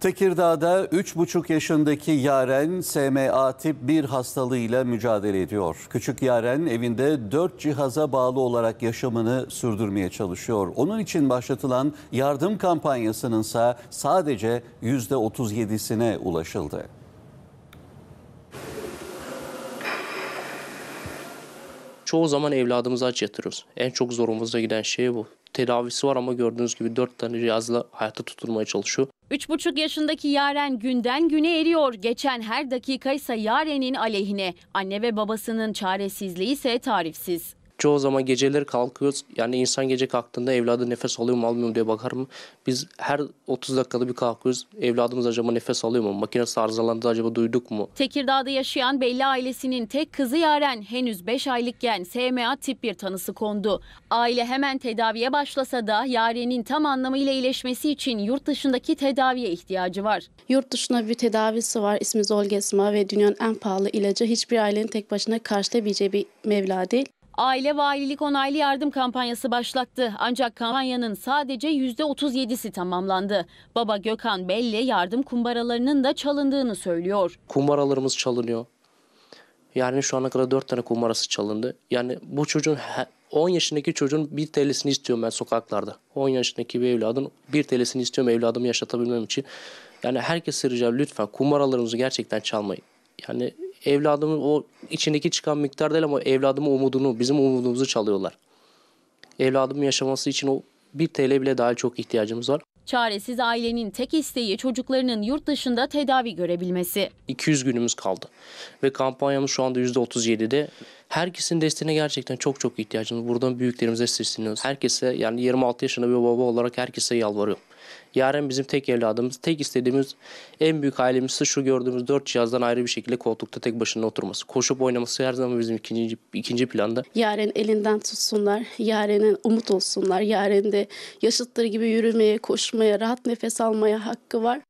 Tekirdağ'da 3,5 yaşındaki Yaren SMA tip 1 hastalığıyla mücadele ediyor. Küçük Yaren evinde 4 cihaza bağlı olarak yaşamını sürdürmeye çalışıyor. Onun için başlatılan yardım kampanyasının ise sadece %37'sine ulaşıldı. Çoğu zaman evladımızı aç yatırıyoruz. En çok zorumuza giden şey bu. Tedavisi var ama gördüğünüz gibi 4 tane cihazla hayata tutulmaya çalışıyor. 3,5 yaşındaki Yaren günden güne eriyor. Geçen her dakika ise Yaren'in aleyhine. Anne ve babasının çaresizliği ise tarifsiz. Çoğu zaman geceleri kalkıyoruz. Yani insan gece kalktığında evladı nefes alıyor mu almıyor mu diye bakar mı? Biz her 30 dakikada bir kalkıyoruz. Evladımız acaba nefes alıyor mu? Makinesi arızalandı acaba duyduk mu? Tekirdağ'da yaşayan Belli ailesinin tek kızı Yaren henüz 5 aylıkken SMA tip 1 tanısı kondu. Aile hemen tedaviye başlasa da Yaren'in tam anlamıyla iyileşmesi için yurt dışındaki tedaviye ihtiyacı var. Yurt dışında bir tedavisi var. İsmi Zolgesma ve dünyanın en pahalı ilacı hiçbir ailenin tek başına karşılayabileceği bir mevla değil aile ve ailelik onaylı yardım kampanyası başlattı. Ancak kampanyanın sadece %37'si tamamlandı. Baba Gökhan Belli yardım kumbaralarının da çalındığını söylüyor. Kumbaralarımız çalınıyor. Yani şu ana kadar 4 tane kumbarası çalındı. Yani bu çocuğun 10 yaşındaki çocuğun bir TL'sini istiyorum ben sokaklarda. 10 yaşındaki bir evladın bir TL'sini istiyorum evladımı yaşatabilmem için. Yani herkes rica lütfen kumbaralarımızı gerçekten çalmayın. Yani evladımın o içindeki çıkan miktar değil ama evladımın umudunu, bizim umudumuzu çalıyorlar. Evladımın yaşaması için o bir TL bile daha çok ihtiyacımız var. Çaresiz ailenin tek isteği çocuklarının yurt dışında tedavi görebilmesi. 200 günümüz kaldı ve kampanyamız şu anda %37'de. Herkesin desteğine gerçekten çok çok ihtiyacımız. Buradan büyüklerimize sesleniyoruz. Herkese yani 26 yaşında bir baba olarak herkese yalvarıyorum. Yaren bizim tek evladımız. Tek istediğimiz en büyük hayalimiz şu gördüğümüz dört cihazdan ayrı bir şekilde koltukta tek başına oturması. Koşup oynaması her zaman bizim ikinci, ikinci planda. Yaren elinden tutsunlar. Yaren'e umut olsunlar. Yaren de yaşıtları gibi yürümeye, koşmaya, rahat nefes almaya hakkı var.